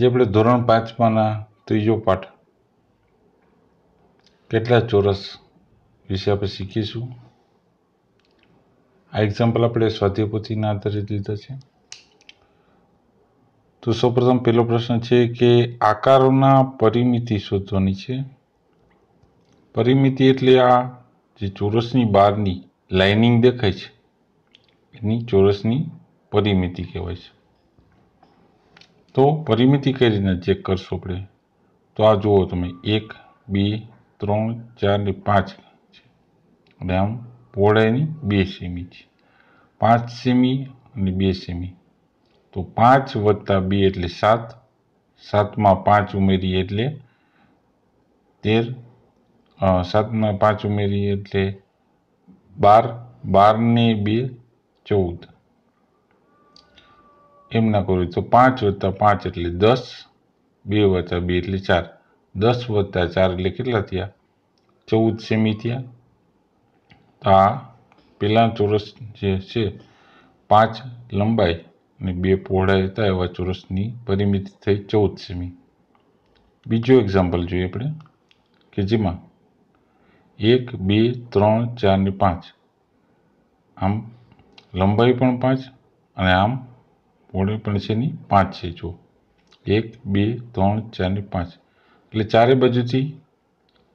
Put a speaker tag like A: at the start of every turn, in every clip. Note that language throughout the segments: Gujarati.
A: જે આપણે ધોરણ પાંચમાંના ત્રીજો પાઠ કેટલા ચોરસ વિશે આપણે શીખીશું આ એક્ઝામ્પલ આપણે સ્વાધ્યાયપોથીના આધારે લીધા છે તો સૌપ્રથમ પહેલો પ્રશ્ન છે કે આકારોના પરિમિતિ શોધવાની છે પરિમિતિ એટલે આ જે ચોરસની બહારની લાઇનિંગ દેખાય છે એની ચોરસની પરિમિતિ કહેવાય છે તો પરિમિતિ કઈ રીતના ચેક કરશું આપણે તો આ જુઓ તમે એક બે ત્રણ ચાર ને પાંચ અને આમ પહોળાઈની બે સેમી છે પાંચ સેમી અને બે સેમી તો પાંચ વત્તા બે એટલે સાત સાતમાં પાંચ ઉમેરીએ એટલે તેર સાતમાં પાંચ ઉમેરીએ એટલે બાર બારને બે ચૌદ એમ ના કરવું તો પાંચ વત્તા પાંચ એટલે દસ બે વત્તા બે એટલે ચાર દસ વત્તા ચાર એટલે કેટલા થયા ચૌદ સેમી થયા તો આ પહેલાં ચોરસ જે છે પાંચ લંબાઈ અને બે પહોળાઈ હતા એવા ચોરસની પરિમિતિ થઈ ચૌદ સેમી બીજો એક્ઝામ્પલ જોઈએ આપણે કે જેમાં એક બે ત્રણ ચાર ને પાંચ આમ લંબાઈ પણ પાંચ અને આમ મોડેલ પણ છે ની પાંચ છે જો એક બે ત્રણ ચાર ને પાંચ એટલે ચારે બાજુથી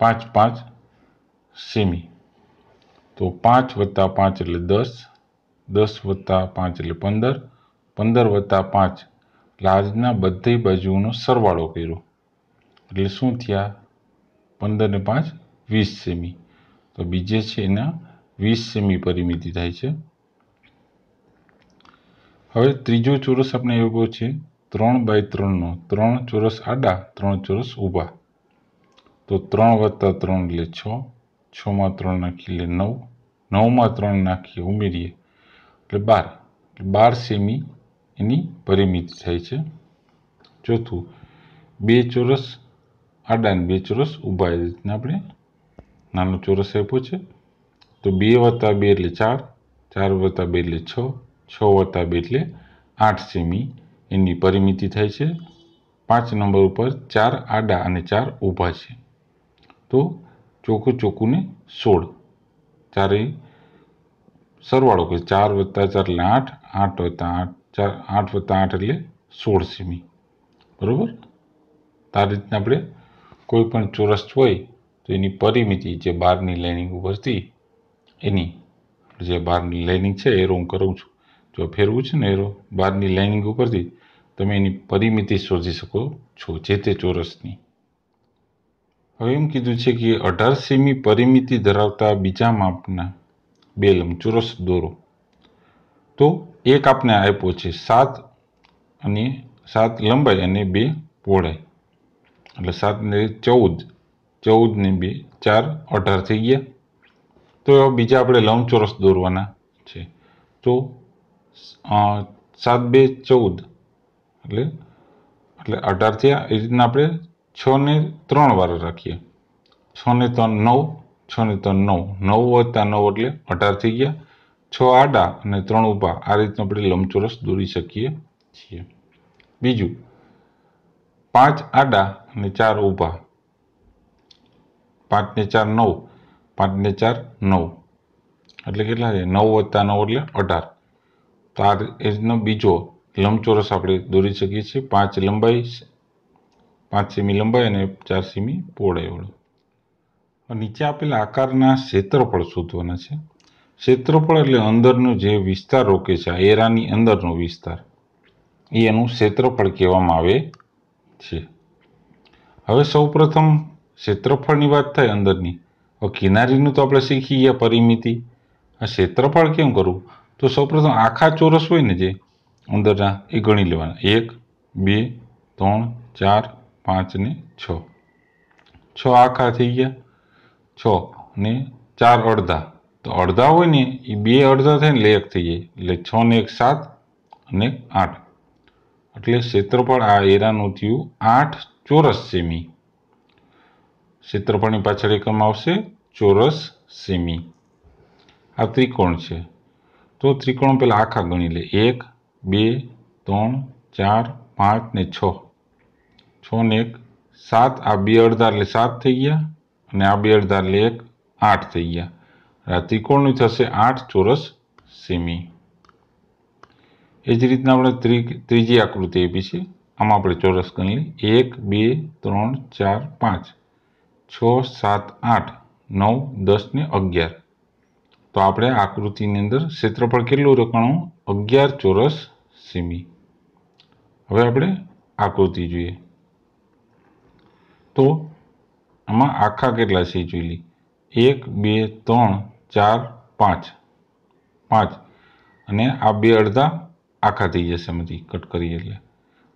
A: પાંચ પાંચ સેમી તો પાંચ વત્તા પાંચ એટલે દસ દસ વત્તા પાંચ એટલે પંદર પંદર વત્તા પાંચ એટલે આજના બધી બાજુઓનો સરવાળો કર્યો એટલે શું થયા પંદર ને પાંચ વીસ સેમી તો બીજે છે એના વીસ સેમી પરિમિતિ થાય છે હવે ત્રીજો ચોરસ આપણે એવો છે ત્રણ બાય ત્રણનો ત્રણ ચોરસ આડા ત્રણ ચોરસ ઊભા તો ત્રણ વત્તા ત્રણ એટલે છ છમાં ત્રણ નાખી એટલે નવ નવમાં ત્રણ નાખીએ ઉમેરીએ એટલે બાર બાર સેમી એની પરિમિતિ થાય છે ચોથું બે ચોરસ આડા બે ચોરસ ઊભા એ રીતના આપણે નાનો ચોરસ આપ્યો છે તો બે વત્તા બે એટલે ચાર ચાર વત્તા બે એટલે છ છ વત્તા બે એટલે આઠ સેમી એની પરિમિતિ થાય છે પાંચ નંબર ઉપર ચાર આડા અને ચાર ઊભા છે તો ચોખ્ખું ચોખ્ખું ને સોળ ચારે સરવાળો કે ચાર વત્તા ચાર એટલે આઠ આઠ વત્તા આઠ ચાર આઠ વત્તા આઠ એટલે સોળ સેમી બરાબર આ રીતના આપણે કોઈ પણ ચોરસ હોય તો એની પરિમિતિ જે બારની લાઇનિંગ ઉપરથી એની જે બારની લાઇનિંગ છે એ રૂમ કરું છું જો ફેરવું છે ને એરો બહારની લાઇનિંગ ઉપરથી તમે એની પરિમિતિ શોધી શકો છો જે તે ચોરસની હવે એમ કીધું છે કે અઢાર સેમી પરિમિતિ ધરાવતા બીજા માપના બે લંબચોરસ દોરો તો એક આપને આપ્યો છે સાત અને સાત લંબાઈ અને બે પહોળાઈ એટલે સાતને ચૌદ ચૌદને બે ચાર અઢાર થઈ ગયા તો એવા બીજા આપણે લંબચોરસ દોરવાના છે તો સાત બે ચૌદ એટલે એટલે અઢાર થયા એ રીતના આપણે છ ને ત્રણ વાર રાખીએ છને ત્રણ નવ છને ત્રણ નવ નવ વત્તા નવ એટલે અઢાર થઈ ગયા છ આડા અને ત્રણ ઊભા આ રીતનું આપણે લંબચોરસ દોરી શકીએ છીએ બીજું પાંચ આડા અને ચાર ઊભા પાંચને ચાર નવ પાંચને ચાર નવ એટલે કેટલા છે નવ વત્તા નવ એટલે અઢાર તો આ એનો બીજો લંબચોરસ આપણે દોરી શકીએ છીએ પાંચ લંબાઈ પાંચ સીમી લંબાઈ અને ચાર સીમી પહોળાઈવાળો નીચે આપેલા આકારના ક્ષેત્રફળ શોધવાના છે ક્ષેત્રફળ એટલે અંદરનો જે વિસ્તાર રોકે છે એરાની અંદરનો વિસ્તાર એ એનું ક્ષેત્રફળ કહેવામાં આવે છે હવે સૌપ્રથમ ક્ષેત્રફળની વાત થાય અંદરની કિનારીનું તો આપણે શીખી ગયા પરિમિતિ આ ક્ષેત્રફળ કેમ કરવું તો સૌપ્રથમ આખા ચોરસ હોય ને જે અંદરના એ ગણી લેવાના એક બે ત્રણ ચાર પાંચ ને છ છ આખા થઈ ગયા છ ને ચાર અડધા તો અડધા હોય ને એ બે અડધા થાય ને એક થઈ જાય એટલે છ ને એક સાત અને આઠ એટલે ક્ષેત્રફળ આ એરાનું થયું આઠ ચોરસ સેમી ક્ષેત્રફળની પાછળ એકમ આવશે ચોરસ સેમી આ ત્રિકોણ છે તો ત્રિકોણ પહેલાં આખા ગણી લે એક બે ત્રણ ચાર પાંચ ને છ છો ને એક સાત આ બે અડધા એટલે સાત થઈ ગયા અને આ બે અડધા એટલે એક આઠ થઈ ગયા આ ત્રિકોણનું થશે આઠ ચોરસ સેમી એ જ રીતના આપણે ત્રીજી આકૃતિ આપી છે આમાં આપણે ચોરસ ગણી લઈએ એક બે ત્રણ ચાર પાંચ છ સાત આઠ નવ દસ ને અગિયાર તો આપણે આકૃતિની અંદર ક્ષેત્રફળ કેટલું રોકાણું અગિયાર ચોરસ સેમી હવે આપણે આકૃતિ જોઈએ તો આમાં આખા કેટલા છે જોઈ લઈએ એક બે ત્રણ ચાર પાંચ પાંચ અને આ બે અડધા આખા થઈ જશે એમાંથી કટ કરીએ એટલે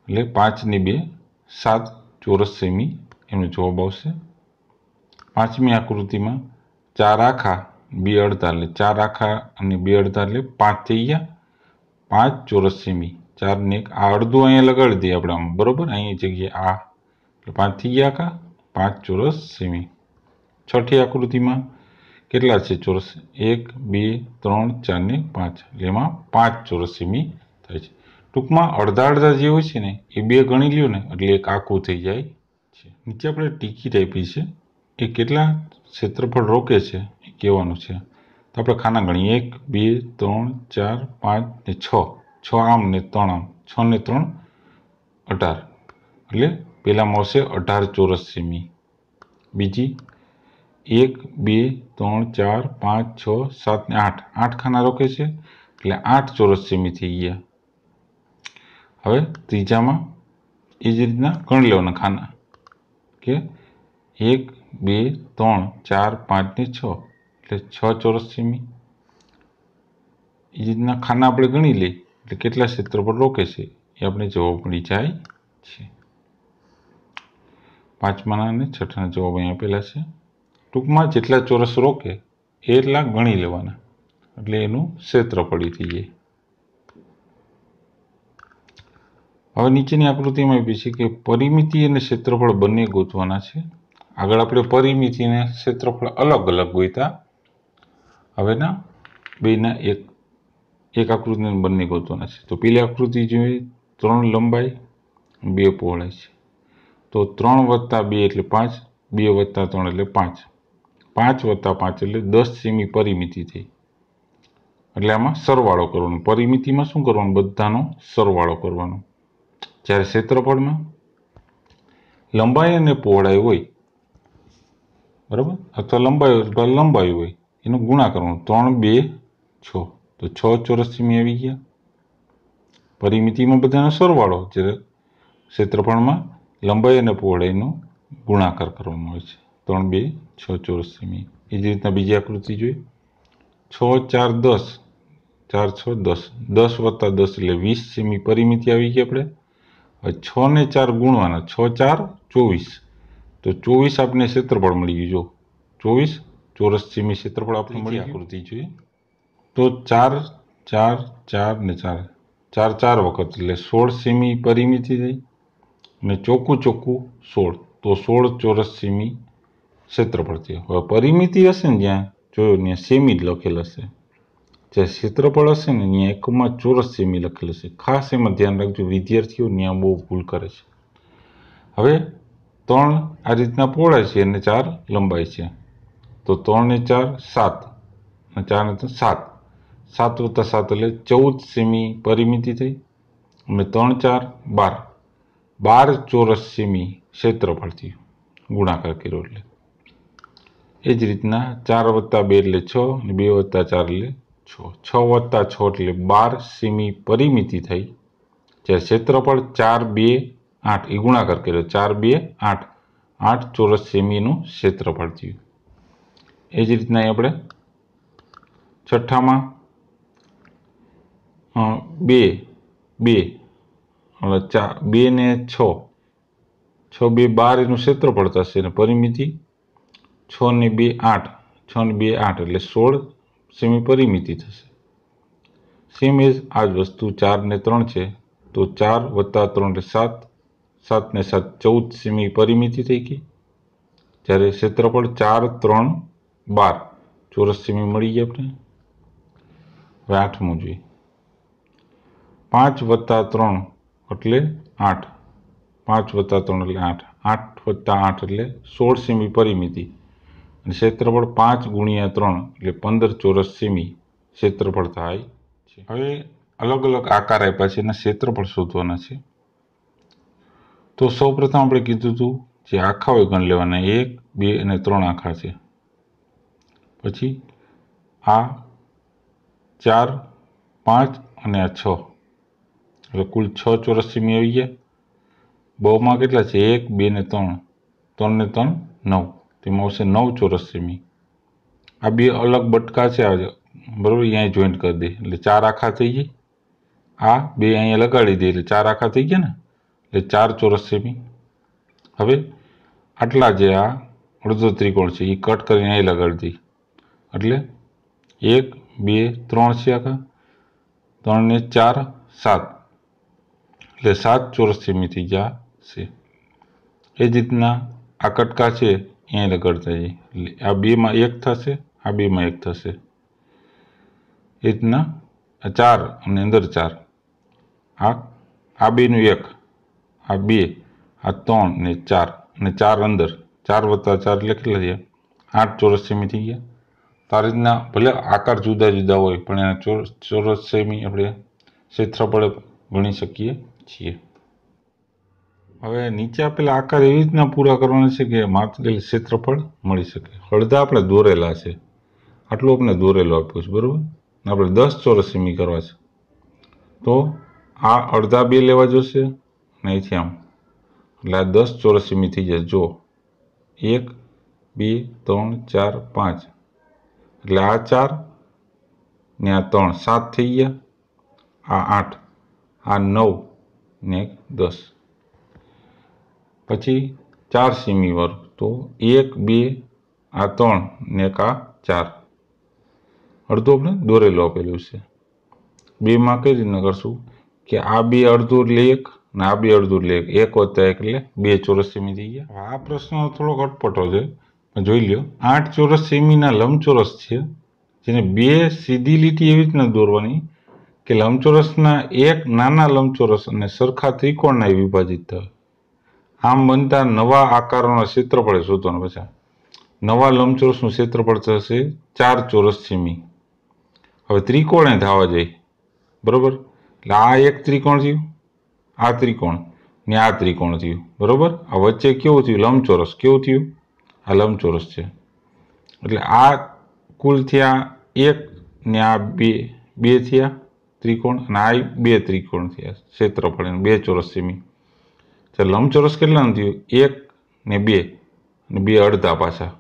A: એટલે પાંચની બે સાત ચોરસ સેમી એમનો જવાબ આવશે પાંચમી આકૃતિમાં ચાર આખા બે અડતાલીસ ચાર આખા અને બે અડતાલીસ પાંચ થઈ ગયા પાંચ ચોરસ સેમી ને એક આ અડધું અહીંયા લગાડી દઈએ આપણે આમ બરાબર અહીંયા જગ્યાએ આ એટલે પાંચ થઈ ગયા આખા પાંચ ચોરસ સેમી છઠ્ઠી આકૃતિમાં કેટલા છે ચોરસ એક બે ત્રણ ચાર ને પાંચ એટલે એમાં પાંચ ચોરસ સેમી થાય છે ટૂંકમાં અડધા અડધા જે હોય છે ને એ બે ગણી લ્યો ને એટલે એક આખું થઈ જાય છે નીચે આપણે ટીકી ટાઈપી છે એ કેટલા ક્ષેત્રફળ રોકે છે કહેવાનું છે તો આપણે ખાના ગણીએ એક બે ત્રણ ચાર પાંચ ને છ છ આમ ને ત્રણ આમ છ ને ત્રણ અઢાર એટલે પહેલાંમાં આવશે અઢાર ચોરસ સેમી બીજી એક બે ત્રણ ચાર પાંચ છ સાત ને આઠ આઠ ખાના રોકે છે એટલે આઠ ચોરસ સેમી થઈ ગયા હવે ત્રીજામાં એ જ રીતના ગણી લેવાના ખાના કે એક બે ત્રણ ચાર પાંચ ને છ એટલે છ ચોરસ સેમી એ રીતના ખાના આપણે ગણી લઈએ એટલે કેટલા ક્ષેત્રફળ રોકે છે એ આપણે જવાબ મળી જાય છે પાંચમાના અને છઠ્ઠાના જવાબ અહીં આપેલા છે ટૂંકમાં જેટલા ચોરસ રોકે એટલા ગણી લેવાના એટલે એનું ક્ષેત્રફળી થઈ જાય હવે નીચેની આકૃતિમાં આપી છે કે પરિમિતિ અને ક્ષેત્રફળ બંને ગોતવાના છે આગળ આપણે પરિમિતિ અને ક્ષેત્રફળ અલગ અલગ ગોતા હવેના બેના એક એક આકૃતિને બંને ગોતવાના છે તો પેલી આકૃતિ જોઈએ ત્રણ લંબાઈ બે પહોળાઈ છે તો ત્રણ વત્તા બે એટલે પાંચ બે વત્તા ત્રણ એટલે પાંચ પાંચ વત્તા પાંચ એટલે દસ સેમી પરિમિતિ થઈ એટલે આમાં સરવાળો કરવાનો પરિમિતિમાં શું કરવાનું બધાનો સરવાળો કરવાનો જ્યારે ક્ષેત્રફળમાં લંબાઈ અને પહોળાઈ હોય બરાબર અથવા લંબાઈ લંબાઈ હોય એનો ગુણાકરણ ત્રણ બે છ તો છ ચોરસીમી આવી ગયા પરિમિતિમાં બધાનો સરવાળો જ્યારે ક્ષેત્રફળમાં લંબાઈ અને પહોળાઈનો ગુણાકાર કરવામાં આવે છે ત્રણ બે છ ચોરસ સેમી એ જ રીતના બીજી આકૃતિ જોઈએ છ ચાર દસ ચાર છ દસ દસ વત્તા દસ એટલે વીસ સેમી પરિમિતિ આવી ગઈ આપણે છ ને ચાર ગુણવાના છ ચાર ચોવીસ તો ચોવીસ આપણને ક્ષેત્રફળ મળી ગયું જો ચોવીસ ચોરસ સીમી ક્ષેત્રફળ આપણને મળી આકૃતિ જોઈએ તો ચાર ચાર ચાર ને ચાર ચાર ચાર વખત એટલે સોળ સીમી પરિમિતિ થઈ અને ચોખ્ખું ચોખ્ખું સોળ તો સોળ ચોરસ સીમી ક્ષેત્રફળ થયું હવે પરિમિતિ હશે ને જ્યાં જોયું ત્યાં સેમી જ લખેલ હશે જે ક્ષેત્રફળ હશે ને ત્યાં એકમાં ચોરસ સેમી લખેલ હશે ખાસ એમાં ધ્યાન રાખજો વિદ્યાર્થીઓ ત્યાં બહુ ભૂલ કરે છે હવે ત્રણ આ રીતના પહોળાય છે અને ચાર લંબાય છે તો ત્રણ ચાર સાત અને ચાર ને સાત સાત વત્તા સાત એટલે ચૌદ સીમી પરિમિતિ થઈ અને ત્રણ ચાર બાર બાર ચોરસ સીમી થયું ગુણાકાર કર્યો એટલે એ જ રીતના ચાર વત્તા બે એટલે છ અને બે વત્તા ચાર એટલે છ છ વત્તા છ એટલે બાર સીમી પરિમિતિ થઈ જે ક્ષેત્રફળ ચાર બે આઠ એ ગુણાકાર કર્યો ચાર બે આઠ આઠ ચોરસ સેમીનું ક્ષેત્રફળ થયું એ જ રીતના આપણે છઠ્ઠામાં બે બે ચા બે ને છ છ બે બાર એનું ક્ષેત્રફળ થશે અને પરિમિતિ છ ને બે આઠ છ ને બે આઠ એટલે સોળ સેમી પરિમિતિ થશે સેમ એજ આ જ વસ્તુ ચાર ને ત્રણ છે તો ચાર વત્તા ત્રણ એટલે સાત સાત ને સાત ચૌદ સેમી પરિમિતિ થઈ ગઈ જ્યારે ક્ષેત્રફળ ચાર ત્રણ બાર ચોરસ સેમી મળી ગયા આપણે હવે આઠમું જોઈએ પાંચ વત્તા ત્રણ એટલે આઠ પાંચ વત્તા ત્રણ એટલે આઠ આઠ વત્તા આઠ એટલે સોળ સેમી પરિમિતિ અને ક્ષેત્રફળ પાંચ ગુણ્યા ત્રણ એટલે પંદર ચોરસ સેમી ક્ષેત્રફળ થાય છે હવે અલગ અલગ આકાર આપ્યા છે એના ક્ષેત્રફળ શોધવાના છે તો સૌપ્રથમ આપણે કીધું હતું જે આખા હોય ગણ લેવાના એક બે અને ત્રણ આખા છે પછી આ ચાર પાંચ અને આ છ એટલે કુલ છ ચોરસ સીમી આવી ગયા બહુમાં કેટલા છે એક બે ને ત્રણ ત્રણ ને ત્રણ નવ તેમાં આવશે નવ ચોરસ સીમી આ બે અલગ બટકા છે આ બરાબર અહીંયા જોઈન્ટ કરી દે એટલે ચાર આખા થઈ ગઈ આ બે અહીંયા લગાડી દે એટલે ચાર આખા થઈ ગયા ને એટલે ચાર ચોરસ સીમી હવે આટલા જે આ અડધો ત્રિકોણ છે એ કટ કરીને અહીં લગાડી દઈએ એટલે એક બે ત્રણ છે આખા ને ચાર સાત એટલે સાત ચોરસ સેમીથી જશે એ જ રીતના આ કટકા છે એ રગડતા જઈએ એટલે આ બેમાં એક થશે આ બેમાં એક થશે એ રીતના આ ચાર અને અંદર ચાર આ આ બેનું એક આ બે આ ત્રણ ને ચાર અને ચાર અંદર ચાર વત્તા ચાર એટલે કેટલા થયા આઠ ચોરસ સેમી થઈ ગયા તારીજના ભલે આકાર જુદા જુદા હોય પણ એના ચોરસ ચોરસ સેમી આપણે ક્ષેત્રફળે ગણી શકીએ છીએ હવે નીચે આપેલા આકાર એવી રીતના પૂરા કરવાના છે કે માપેલ ક્ષેત્રફળ મળી શકે અડધા આપણે દોરેલા છે આટલું આપણે દોરેલો આપ્યું છે બરાબર આપણે દસ ચોરસ સેમી કરવા છે તો આ અડધા બે લેવા જોશે ને અહીંથી આમ એટલે આ દસ ચોરસ સેમી થઈ જશે જો એક બે ત્રણ ચાર પાંચ એટલે આ ચાર ને આ ત્રણ સાત થઈ ગયા આ આઠ આ નવ ને દસ પછી ચાર સીમી વર્ગ તો એક બે આ ત્રણ ને એક આ ચાર અડધો આપણે દોરેલો આપેલું છે બેમાં કઈ રીતના કરશું કે આ બે અડધો લેખ ને આ બે અડધો લેખ એક વત્તા એટલે બે ચોરસ સીમી થઈ ગયા આ પ્રશ્ન થોડોક અટપટો છે જોઈ લ્યો આઠ ચોરસ સેમીના લંબચોરસ છે જેને બે સીધી લીટી એવી રીતના દોરવાની કે લંબચોરસના એક નાના લંબચોરસ અને સરખા ત્રિકોણના વિભાજિત થાય આમ બનતા નવા આકારોના ક્ષેત્રફળે શોધવાનું પછી નવા લંબચોરસનું ક્ષેત્રફળ થશે ચાર ચોરસ સેમી હવે ત્રિકોણે ધાવા જાય બરાબર એટલે આ એક ત્રિકોણ થયું આ ત્રિકોણ ને આ ત્રિકોણ થયું બરાબર આ વચ્ચે કેવું થયું લંબચોરસ કેવું થયું આ લંબચોરસ છે એટલે આ કુલ થયા એક ને આ બે બે થયા ત્રિકોણ અને આ બે ત્રિકોણ થયા ક્ષેત્રફળ એનું બે ચોરસ સેમી તો લંબચોરસ કેટલાનું થયું એક ને બે અને બે અડધા પાછા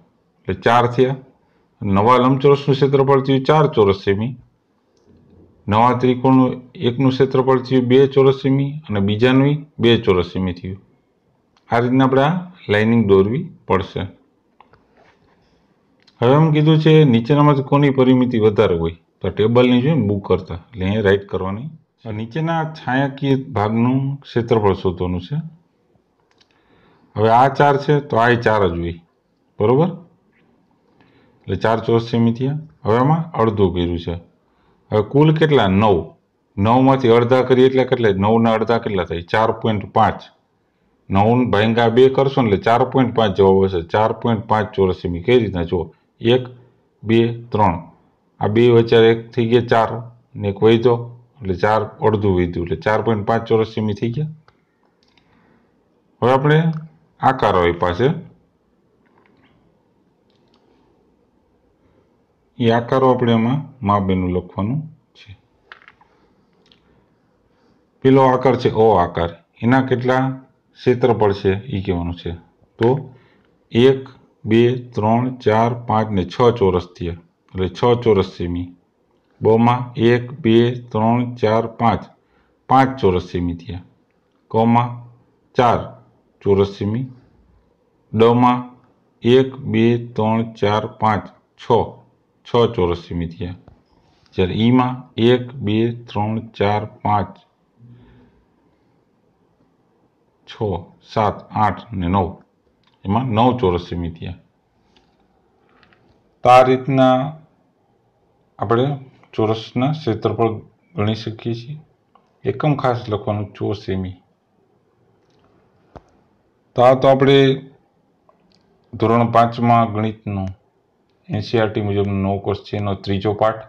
A: એટલે ચાર થયા નવા લંબચોરસનું ક્ષેત્રફળ થયું ચાર ચોરસ સેમી નવા ત્રિકોણ એકનું ક્ષેત્રફળ થયું બે ચોરસ સેમી અને બીજાનું બે ચોરસ સેમી થયું આ રીતના આપણે આ લાઇનિંગ દોરવી પડશે હવે એમ કીધું છે નીચેનામાંથી કોની પરિમિતિ વધારે હોય તો ટેબલની જોઈએ બુક કરતા એટલે અહીંયા રાઈટ કરવાની નીચેના છાંયાકીય ભાગનું ક્ષેત્રફળ શોધવાનું છે હવે આ ચાર છે તો આ ચાર જ હોય બરાબર એટલે ચાર ચોરસ સેમી થયા હવે આમાં અડધું કર્યું છે હવે કુલ કેટલા નવ નવમાંથી અડધા કરીએ એટલે કેટલા નવના અડધા કેટલા થાય ચાર પોઈન્ટ પાંચ નવ ભાંગા બે કરશો એટલે ચાર પોઈન્ટ પાંચ જવાબ હશે ચાર પોઈન્ટ પાંચ ચોરસ સેમી કઈ રીતના જુઓ એક બે ત્રણ આ બે વચ્ચે એક થઈ ગયા ચાર ને એક વહી એટલે ચાર અડધું વધ્યું એટલે ચાર પોઈન્ટ પાંચ ચોરસ સેમી થઈ ગયા હવે આપણે આકારો આપ્યા પાસે એ આકારો આપણે એમાં મા બેનું લખવાનું છે પેલો આકાર છે ઓ આકાર એના કેટલા ક્ષેત્રફળ છે એ કહેવાનું છે તો એક बे त्र चार पाँच ने छ चौरस थी ए छोरस सेमी ब एक बे त्र चार पांच पांच चौरस सेमी थी क में चार चौरस सेमी ड एक बे त्र चार पांच छ छोरस सेमी थी जर ई में एक बे त्र चार पांच छ सात आठ ने नौ એમાં નવ ચોરસ મિતિયા તો આ રીતના આપણે ચોરસના ક્ષેત્રફળ ગણી શકીએ છીએ એકમ ખાસ લખવાનું ચો સેમી તો આ તો આપણે ધોરણ પાંચમાં ગણિતનું એનસીઆરટી મુજબનો નવો કોર્સ છે એનો ત્રીજો પાઠ